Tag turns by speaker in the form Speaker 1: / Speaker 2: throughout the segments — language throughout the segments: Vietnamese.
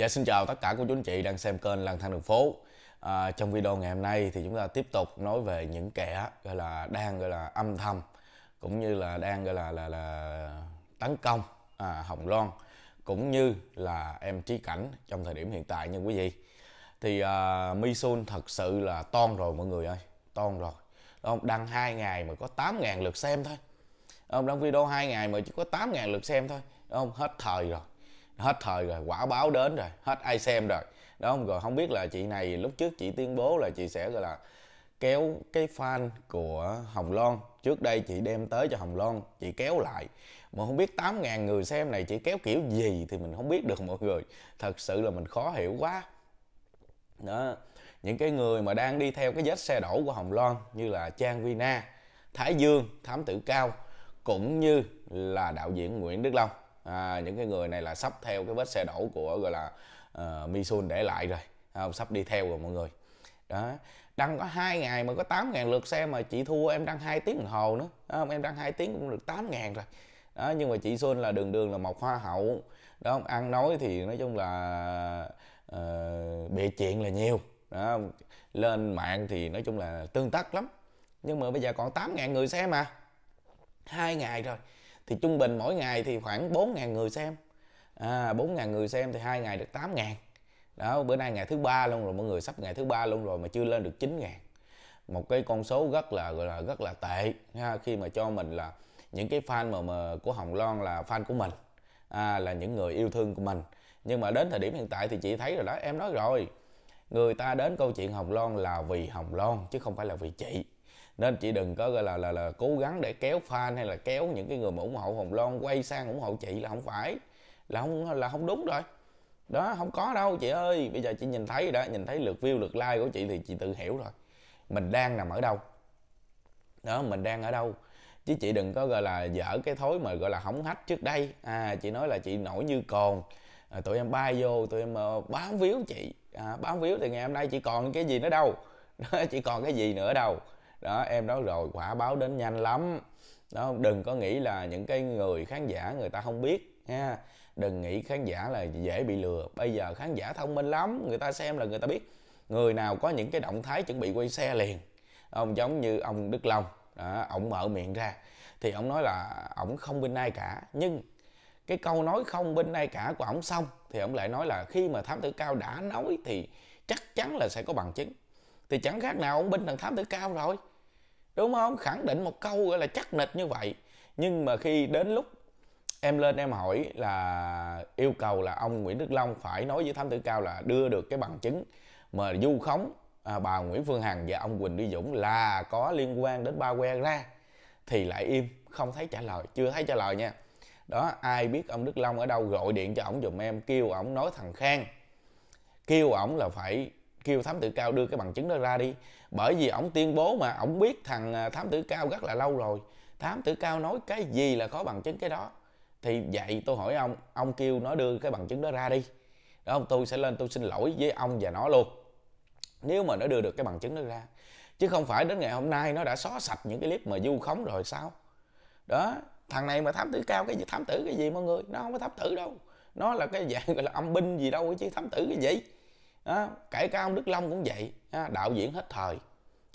Speaker 1: Dạ xin chào tất cả cô chú anh chị đang xem kênh lang thang đường phố. À, trong video ngày hôm nay thì chúng ta tiếp tục nói về những kẻ gọi là đang gọi là âm thầm cũng như là đang gọi là là, là tấn công à, Hồng Loan cũng như là em Trí Cảnh trong thời điểm hiện tại nha quý vị. Thì à, Misun thật sự là toan rồi mọi người ơi, toan rồi. ông Đăng 2 ngày mà có 8.000 lượt xem thôi. ông Đăng video 2 ngày mà chỉ có 8.000 lượt xem thôi. ông Hết thời rồi hết thời rồi quả báo đến rồi hết ai xem rồi đó rồi không biết là chị này lúc trước chị tuyên bố là chị sẽ gọi là kéo cái fan của Hồng Loan trước đây chị đem tới cho Hồng Loan chị kéo lại mà không biết 8.000 người xem này chị kéo kiểu gì thì mình không biết được mọi người thật sự là mình khó hiểu quá đó những cái người mà đang đi theo cái vết xe đổ của Hồng Loan như là Trang Vina Thái Dương Thám Tử Cao cũng như là đạo diễn Nguyễn Đức Long à, những cái người này là sắp theo cái vết xe đổ của gọi là uh, Misun để lại rồi à, sắp đi theo rồi mọi người đó đăng có hai ngày mà có 8 ngàn lượt xe mà chị thua em đăng 2 tiếng đồng hồ nữa đó, em đăng 2 tiếng cũng được 8 ngàn rồi đó nhưng mà chị Xuân là đường đường là một hoa hậu đó ăn nói thì nói chung là uh, bịa chuyện là nhiều đó lên mạng thì nói chung là tương tác lắm nhưng mà bây giờ còn 8 ngàn người xem mà hai ngày rồi thì trung bình mỗi ngày thì khoảng 4.000 người xem à, 4.000 người xem thì hai ngày được 8.000 đó bữa nay ngày thứ ba luôn rồi mọi người sắp ngày thứ ba luôn rồi mà chưa lên được 9.000 một cái con số rất là gọi là rất là tệ ha, khi mà cho mình là những cái fan mà, mà của Hồng Loan là fan của mình à, là những người yêu thương của mình nhưng mà đến thời điểm hiện tại thì chị thấy rồi đó em nói rồi người ta đến câu chuyện Hồng Loan là vì Hồng Loan chứ không phải là vì chị nên chị đừng có gọi là là là cố gắng để kéo fan hay là kéo những cái người mà ủng hộ hồng loan quay sang ủng hộ chị là không phải là không là không đúng rồi đó không có đâu chị ơi bây giờ chị nhìn thấy đó nhìn thấy lượt view lượt like của chị thì chị tự hiểu rồi mình đang nằm ở đâu đó mình đang ở đâu chứ chị đừng có gọi là dở cái thối mà gọi là hỏng hách trước đây à chị nói là chị nổi như cồn à, tụi em bay vô tụi em uh, bám víu chị à, bám víu thì ngày hôm nay chị còn cái gì nữa đâu chị còn cái gì nữa đâu đó em nói rồi quả báo đến nhanh lắm đó đừng có nghĩ là những cái người khán giả người ta không biết nha đừng nghĩ khán giả là dễ bị lừa bây giờ khán giả thông minh lắm người ta xem là người ta biết người nào có những cái động thái chuẩn bị quay xe liền ông giống như ông đức long đó, ông mở miệng ra thì ông nói là ông không bên ai cả nhưng cái câu nói không bên ai cả của ông xong thì ông lại nói là khi mà thám tử cao đã nói thì chắc chắn là sẽ có bằng chứng thì chẳng khác nào ông binh thằng thám tử cao rồi đúng không khẳng định một câu gọi là chắc nịch như vậy nhưng mà khi đến lúc em lên em hỏi là yêu cầu là ông Nguyễn Đức Long phải nói với thám tử cao là đưa được cái bằng chứng mà du khống à, bà Nguyễn Phương Hằng và ông Quỳnh Duy Dũng là có liên quan đến ba que ra thì lại im không thấy trả lời chưa thấy trả lời nha đó ai biết ông Đức Long ở đâu gọi điện cho ổng dùm em kêu ổng nói thằng Khang kêu ổng là phải kêu thám tử cao đưa cái bằng chứng đó ra đi bởi vì ổng tuyên bố mà ổng biết thằng à, thám tử cao rất là lâu rồi thám tử cao nói cái gì là có bằng chứng cái đó thì vậy tôi hỏi ông ông kêu nó đưa cái bằng chứng đó ra đi đó tôi sẽ lên tôi xin lỗi với ông và nó luôn nếu mà nó đưa được cái bằng chứng đó ra chứ không phải đến ngày hôm nay nó đã xóa sạch những cái clip mà du khống rồi sao đó thằng này mà thám tử cao cái gì thám tử cái gì mọi người nó không có thám tử đâu nó là cái dạng gọi là âm binh gì đâu chứ thám tử cái gì đó, kể cả ông Đức Long cũng vậy đó, đạo diễn hết thời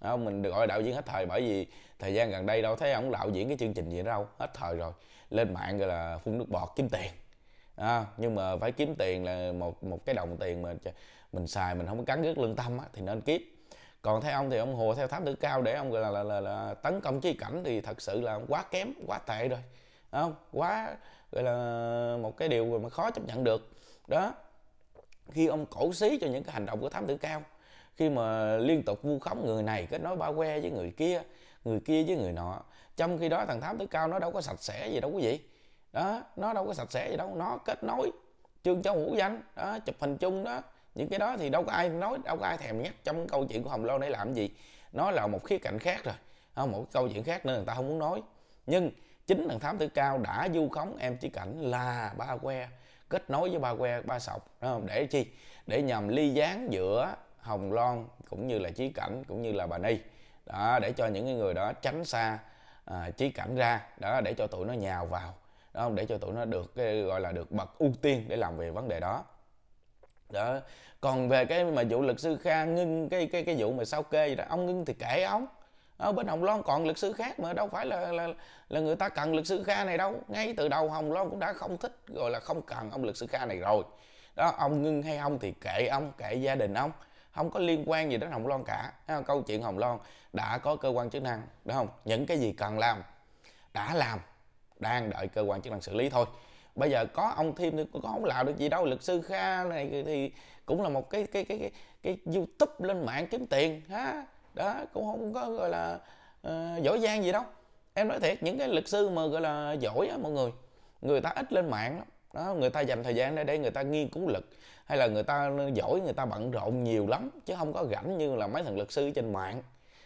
Speaker 1: đó, mình được gọi đạo diễn hết thời bởi vì thời gian gần đây đâu thấy ông đạo diễn cái chương trình gì đâu hết thời rồi lên mạng gọi là phun nước bọt kiếm tiền à, nhưng mà phải kiếm tiền là một một cái đồng tiền mà mình xài mình không có cắn rứt lương tâm á, thì nên kiếp còn theo ông thì ông hồ theo thám tử cao để ông gọi là, là, là, là tấn công chi cảnh thì thật sự là quá kém quá tệ rồi không quá gọi là một cái điều mà khó chấp nhận được đó khi ông cổ xí cho những cái hành động của thám tử cao khi mà liên tục vu khống người này kết nối ba que với người kia người kia với người nọ trong khi đó thằng thám tử cao nó đâu có sạch sẽ gì đâu quý vị đó nó đâu có sạch sẽ gì đâu nó kết nối trương châu hữu danh đó chụp hình chung đó những cái đó thì đâu có ai nói đâu có ai thèm nhắc trong câu chuyện của hồng lâu để làm gì nó là một khía cạnh khác rồi không một câu chuyện khác nữa người ta không muốn nói nhưng chính thằng thám tử cao đã du khống em chỉ cảnh là ba que kết nối với ba que ba sọc đúng không để chi để nhằm ly gián giữa hồng loan cũng như là trí cảnh cũng như là bà ni đó để cho những người đó tránh xa à, cảnh ra đó để cho tụi nó nhào vào đó để cho tụi nó được cái gọi là được bậc ưu tiên để làm về vấn đề đó đó còn về cái mà vụ luật sư kha ngưng cái cái cái vụ mà sao kê gì đó ông ngưng thì kể ông ở ờ, bên hồng loan còn luật sư khác mà đâu phải là là là người ta cần luật sư kha này đâu ngay từ đầu hồng loan cũng đã không thích rồi là không cần ông luật sư kha này rồi đó ông ngưng hay ông thì kệ ông kệ gia đình ông không có liên quan gì đến hồng loan cả câu chuyện hồng loan đã có cơ quan chức năng đúng không những cái gì cần làm đã làm đang đợi cơ quan chức năng xử lý thôi bây giờ có ông thêm thì có không làm được gì đâu luật sư kha này thì cũng là một cái cái cái cái, cái youtube lên mạng kiếm tiền ha đó cũng không có gọi là uh, giỏi giang gì đâu em nói thiệt những cái luật sư mà gọi là giỏi á mọi người người ta ít lên mạng lắm đó người ta dành thời gian ra để người ta nghiên cứu lực hay là người ta giỏi người ta bận rộn nhiều lắm chứ không có rảnh như là mấy thằng luật sư trên mạng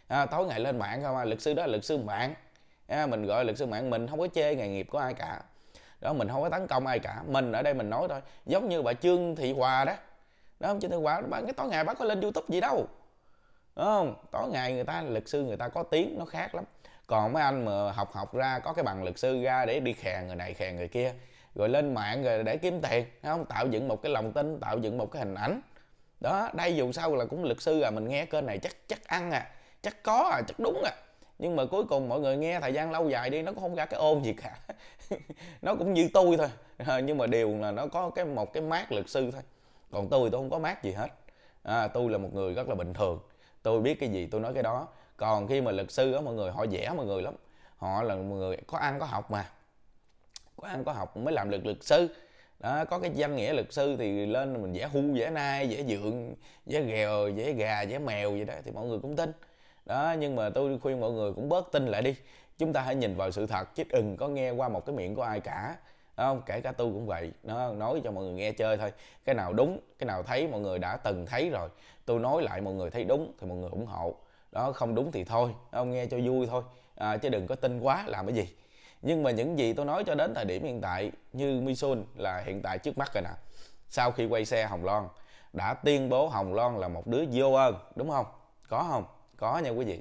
Speaker 1: à, tối ngày lên mạng không à luật sư đó là luật sư mạng à, mình gọi luật sư mạng mình không có chê nghề nghiệp của ai cả đó mình không có tấn công ai cả mình ở đây mình nói thôi giống như bà trương thị hòa đó đó không trương thị hòa bà cái tối ngày bác có lên youtube gì đâu đúng không tối ngày người ta luật sư người ta có tiếng nó khác lắm còn mấy anh mà học học ra có cái bằng luật sư ra để đi khèn người này khèn người kia rồi lên mạng rồi để kiếm tiền không tạo dựng một cái lòng tin tạo dựng một cái hình ảnh đó đây dù sao là cũng luật sư à mình nghe kênh này chắc chắc ăn à chắc có à chắc đúng à nhưng mà cuối cùng mọi người nghe thời gian lâu dài đi nó cũng không ra cái ôm gì cả nó cũng như tôi thôi ờ, nhưng mà điều là nó có cái một cái mát luật sư thôi còn tôi tôi không có mát gì hết à, tôi là một người rất là bình thường tôi biết cái gì tôi nói cái đó còn khi mà luật sư á mọi người họ vẽ mọi người lắm họ là mọi người có ăn có học mà có ăn có học mới làm được luật sư đó có cái danh nghĩa luật sư thì lên mình vẽ hu vẽ nai vẽ dượng vẽ ghèo vẽ gà vẽ mèo vậy đó thì mọi người cũng tin đó nhưng mà tôi khuyên mọi người cũng bớt tin lại đi chúng ta hãy nhìn vào sự thật chứ đừng có nghe qua một cái miệng của ai cả không kể cả tôi cũng vậy nó nói cho mọi người nghe chơi thôi cái nào đúng cái nào thấy mọi người đã từng thấy rồi tôi nói lại mọi người thấy đúng thì mọi người ủng hộ đó không đúng thì thôi không nghe cho vui thôi à, chứ đừng có tin quá làm cái gì nhưng mà những gì tôi nói cho đến thời điểm hiện tại như Misun là hiện tại trước mắt rồi nè sau khi quay xe Hồng Loan đã tuyên bố Hồng Loan là một đứa vô ơn đúng không có không có nha quý vị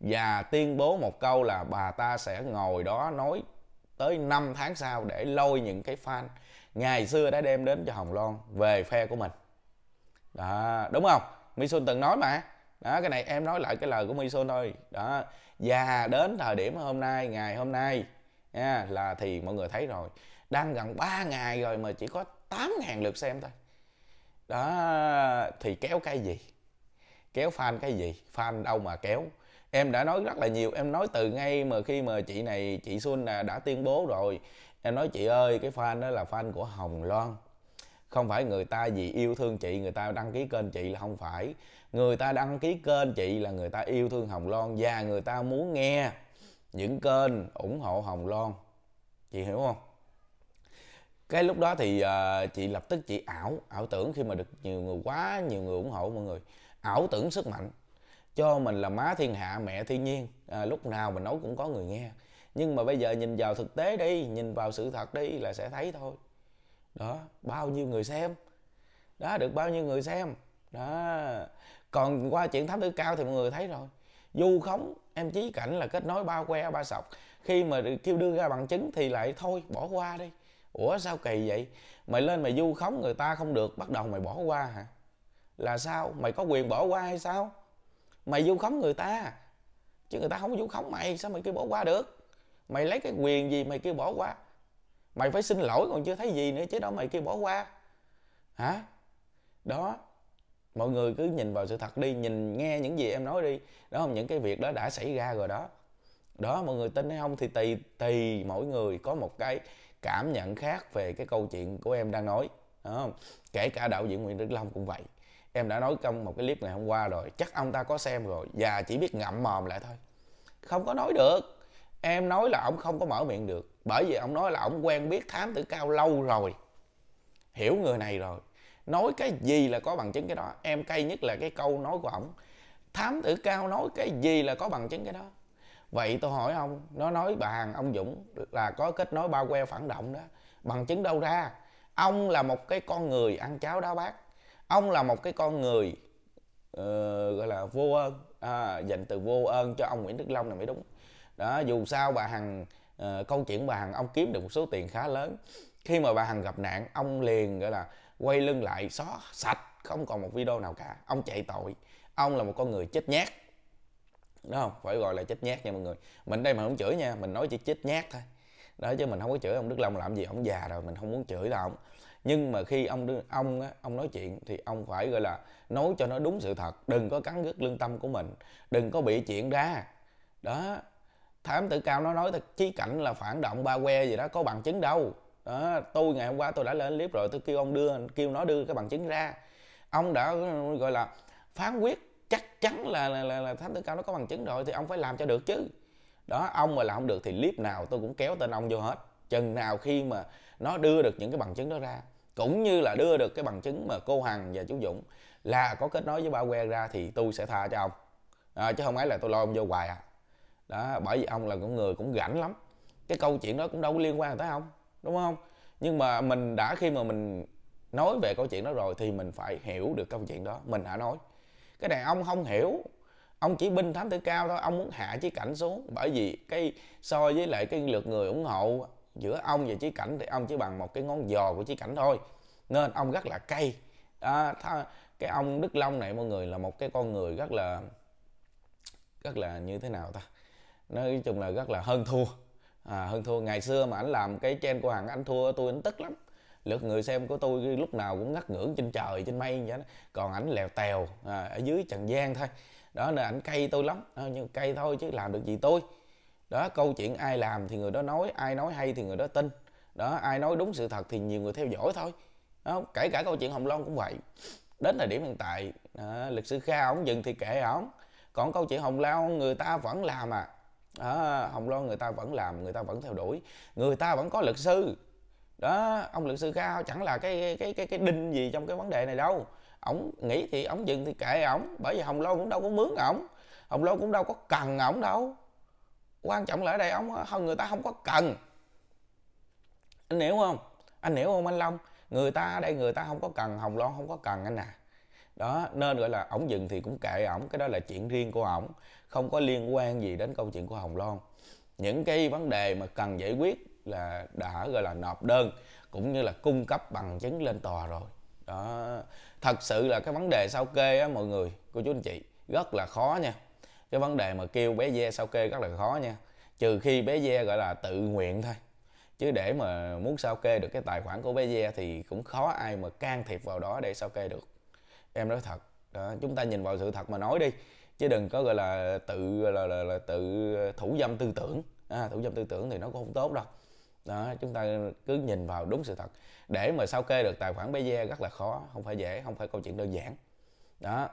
Speaker 1: và tuyên bố một câu là bà ta sẽ ngồi đó nói tới 5 tháng sau để lôi những cái fan ngày xưa đã đem đến cho Hồng Loan về phe của mình đó đúng không Mi Xuân từng nói mà đó cái này em nói lại cái lời của Mi Xuân thôi đó và đến thời điểm hôm nay ngày hôm nay nha, là thì mọi người thấy rồi đang gần 3 ngày rồi mà chỉ có 8.000 lượt xem thôi đó thì kéo cái gì kéo fan cái gì fan đâu mà kéo em đã nói rất là nhiều em nói từ ngay mà khi mà chị này chị xuân là đã tuyên bố rồi em nói chị ơi cái fan đó là fan của hồng loan không phải người ta vì yêu thương chị người ta đăng ký kênh chị là không phải người ta đăng ký kênh chị là người ta yêu thương hồng loan và người ta muốn nghe những kênh ủng hộ hồng loan chị hiểu không cái lúc đó thì uh, chị lập tức chị ảo ảo tưởng khi mà được nhiều người quá nhiều người ủng hộ mọi người ảo tưởng sức mạnh cho mình là má thiên hạ mẹ thiên nhiên à, lúc nào mình nói cũng có người nghe nhưng mà bây giờ nhìn vào thực tế đi nhìn vào sự thật đi là sẽ thấy thôi đó bao nhiêu người xem đó được bao nhiêu người xem đó còn qua chuyện thám tử cao thì mọi người thấy rồi du khống em chí cảnh là kết nối ba que ba sọc khi mà kêu đưa ra bằng chứng thì lại thôi bỏ qua đi ủa sao kỳ vậy mày lên mày du khống người ta không được bắt đầu mày bỏ qua hả là sao mày có quyền bỏ qua hay sao mày vu khống người ta chứ người ta không có vu khống mày sao mày kêu bỏ qua được mày lấy cái quyền gì mày kêu bỏ qua mày phải xin lỗi còn chưa thấy gì nữa chứ đâu mày kêu bỏ qua hả đó mọi người cứ nhìn vào sự thật đi nhìn nghe những gì em nói đi đó không những cái việc đó đã xảy ra rồi đó đó mọi người tin hay không thì tùy tùy mỗi người có một cái cảm nhận khác về cái câu chuyện của em đang nói đó không kể cả đạo diễn nguyễn đức long cũng vậy em đã nói trong một cái clip ngày hôm qua rồi chắc ông ta có xem rồi và chỉ biết ngậm mồm lại thôi không có nói được em nói là ông không có mở miệng được bởi vì ông nói là ông quen biết thám tử cao lâu rồi hiểu người này rồi nói cái gì là có bằng chứng cái đó em cay nhất là cái câu nói của ổng thám tử cao nói cái gì là có bằng chứng cái đó vậy tôi hỏi ông nó nói bà hằng ông dũng là có kết nối bao que phản động đó bằng chứng đâu ra ông là một cái con người ăn cháo đá bát ông là một cái con người uh, gọi là vô ơn à, dành từ vô ơn cho ông Nguyễn Đức Long này mới đúng đó dù sao bà Hằng uh, câu chuyện bà Hằng ông kiếm được một số tiền khá lớn khi mà bà Hằng gặp nạn ông liền gọi là quay lưng lại xóa sạch không còn một video nào cả ông chạy tội ông là một con người chết nhát đúng không phải gọi là chết nhát nha mọi người mình đây mà không chửi nha mình nói chỉ chết nhát thôi đó chứ mình không có chửi ông Đức Long làm gì ông già rồi mình không muốn chửi đâu nhưng mà khi ông ông ông nói chuyện thì ông phải gọi là nói cho nó đúng sự thật đừng có cắn rứt lương tâm của mình đừng có bị chuyện ra đó thám tử cao nó nói chí cảnh là phản động ba que gì đó có bằng chứng đâu đó tôi ngày hôm qua tôi đã lên clip rồi tôi kêu ông đưa kêu nó đưa cái bằng chứng ra ông đã gọi là phán quyết chắc chắn là là, là, là thám tử cao nó có bằng chứng rồi thì ông phải làm cho được chứ đó ông mà làm không được thì clip nào tôi cũng kéo tên ông vô hết chừng nào khi mà nó đưa được những cái bằng chứng đó ra cũng như là đưa được cái bằng chứng mà cô hằng và chú dũng là có kết nối với ba que ra thì tôi sẽ tha cho ông à, chứ không ấy là tôi lo ông vô hoài à đó bởi vì ông là con người cũng rảnh lắm cái câu chuyện đó cũng đâu có liên quan tới ông đúng không nhưng mà mình đã khi mà mình nói về câu chuyện đó rồi thì mình phải hiểu được câu chuyện đó mình đã nói cái này ông không hiểu ông chỉ binh thám tử cao thôi ông muốn hạ chỉ cảnh xuống bởi vì cái so với lại cái lượt người ủng hộ giữa ông và Chí Cảnh thì ông chỉ bằng một cái ngón giò của Chí Cảnh thôi nên ông rất là cay à, cái ông Đức Long này mọi người là một cái con người rất là rất là như thế nào ta nói chung là rất là hơn thua à, hơn thua ngày xưa mà anh làm cái chen của hàng anh thua tôi anh tức lắm lượt người xem của tôi lúc nào cũng ngắt ngưỡng trên trời trên mây vậy đó còn ảnh lèo tèo à, ở dưới trần gian thôi đó là ảnh cay tôi lắm à, nhưng cay thôi chứ làm được gì tôi đó câu chuyện ai làm thì người đó nói ai nói hay thì người đó tin đó ai nói đúng sự thật thì nhiều người theo dõi thôi đó, kể cả câu chuyện hồng loan cũng vậy đến thời điểm hiện tại à, lịch sử kha ổng dừng thì kệ ổng còn câu chuyện hồng loan người ta vẫn làm à à, hồng loan người ta vẫn làm người ta vẫn theo đuổi người ta vẫn có luật sư đó ông luật sư cao chẳng là cái cái cái cái đinh gì trong cái vấn đề này đâu ổng nghĩ thì ổng dừng thì kệ ổng bởi vì hồng loan cũng đâu có mướn ổng hồng loan cũng đâu có cần ổng đâu quan trọng là ở đây ông không người ta không có cần anh hiểu không anh hiểu không anh long người ta ở đây người ta không có cần hồng loan không có cần anh à đó nên gọi là ổng dừng thì cũng kệ ổng cái đó là chuyện riêng của ổng không có liên quan gì đến câu chuyện của hồng loan những cái vấn đề mà cần giải quyết là đã gọi là nộp đơn cũng như là cung cấp bằng chứng lên tòa rồi đó thật sự là cái vấn đề sao kê á mọi người cô chú anh chị rất là khó nha cái vấn đề mà kêu bé dê sao kê rất là khó nha trừ khi bé dê gọi là tự nguyện thôi chứ để mà muốn sao kê được cái tài khoản của bé dê thì cũng khó ai mà can thiệp vào đó để sao kê được em nói thật đó, chúng ta nhìn vào sự thật mà nói đi chứ đừng có gọi là tự là, là, là tự thủ dâm tư tưởng à, thủ dâm tư tưởng thì nó cũng không tốt đâu đó chúng ta cứ nhìn vào đúng sự thật để mà sao kê được tài khoản bé dê rất là khó không phải dễ không phải câu chuyện đơn giản đó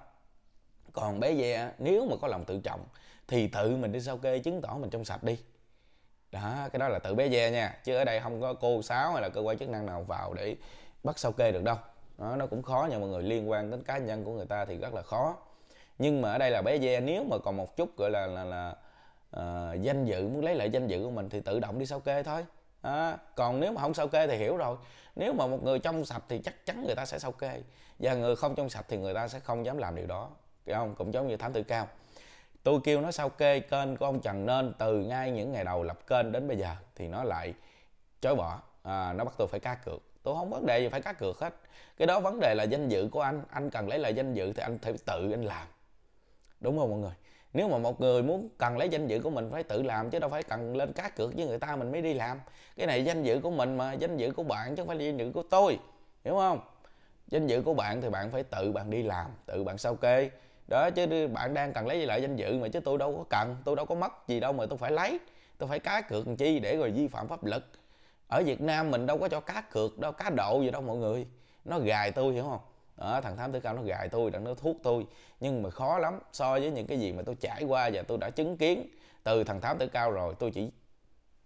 Speaker 1: còn bé về nếu mà có lòng tự trọng thì tự mình đi sao kê chứng tỏ mình trong sạch đi đó cái đó là tự bé về nha chứ ở đây không có cô sáo hay là cơ quan chức năng nào vào để bắt sao kê được đâu đó, nó cũng khó nha mọi người liên quan đến cá nhân của người ta thì rất là khó nhưng mà ở đây là bé ve nếu mà còn một chút gọi là là là uh, danh dự muốn lấy lại danh dự của mình thì tự động đi sao kê thôi à, còn nếu mà không sao kê thì hiểu rồi nếu mà một người trong sạch thì chắc chắn người ta sẽ sao kê và người không trong sạch thì người ta sẽ không dám làm điều đó không cũng giống như thám tử cao tôi kêu nó sao kê kênh của ông trần nên từ ngay những ngày đầu lập kênh đến bây giờ thì nó lại chối bỏ à, nó bắt tôi phải cá cược tôi không vấn đề gì phải cá cược hết cái đó vấn đề là danh dự của anh anh cần lấy lại danh dự thì anh phải tự anh làm đúng không mọi người nếu mà một người muốn cần lấy danh dự của mình phải tự làm chứ đâu phải cần lên cá cược với người ta mình mới đi làm cái này danh dự của mình mà danh dự của bạn chứ không phải là danh dự của tôi hiểu không danh dự của bạn thì bạn phải tự bạn đi làm tự bạn sao kê đó chứ bạn đang cần lấy lại danh dự mà chứ tôi đâu có cần tôi đâu có mất gì đâu mà tôi phải lấy tôi phải cá cược chi để rồi vi phạm pháp luật ở việt nam mình đâu có cho cá cược đâu cá độ gì đâu mọi người nó gài tôi hiểu không đó, thằng thám tử cao nó gài tôi đặng nó thuốc tôi nhưng mà khó lắm so với những cái gì mà tôi trải qua và tôi đã chứng kiến từ thằng thám tử cao rồi tôi chỉ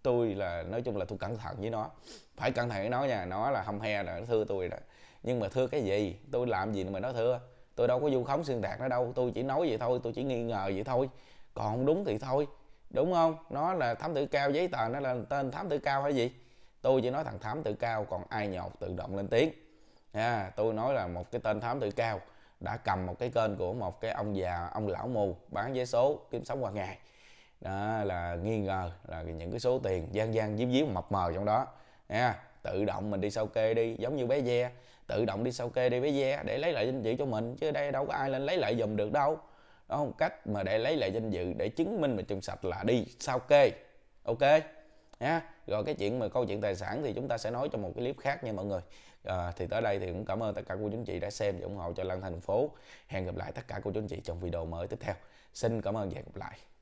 Speaker 1: tôi là nói chung là tôi cẩn thận với nó phải cẩn thận với nó nha nó là hâm he là nó thưa tôi đó nhưng mà thưa cái gì tôi làm gì mà nó thưa tôi đâu có vu khống xuyên tạc nó đâu tôi chỉ nói vậy thôi tôi chỉ nghi ngờ vậy thôi còn không đúng thì thôi đúng không nó là thám tử cao giấy tờ nó là tên thám tử cao hay gì tôi chỉ nói thằng thám tử cao còn ai nhột tự động lên tiếng à, tôi nói là một cái tên thám tử cao đã cầm một cái kênh của một cái ông già ông lão mù bán vé số kiếm sống qua ngày đó là nghi ngờ là những cái số tiền gian gian díu díu mập mờ trong đó nha yeah tự động mình đi sau kê đi giống như bé ve tự động đi sau kê đi bé ve để lấy lại danh dự cho mình chứ đây đâu có ai lên lấy lại giùm được đâu đó không cách mà để lấy lại danh dự để chứng minh mình trong sạch là đi sao kê ok nha rồi cái chuyện mà câu chuyện tài sản thì chúng ta sẽ nói trong một cái clip khác nha mọi người à, thì tới đây thì cũng cảm ơn tất cả cô chú anh chị đã xem và ủng hộ cho lăng thành phố hẹn gặp lại tất cả cô chú anh chị trong video mới tiếp theo xin cảm ơn và hẹn gặp lại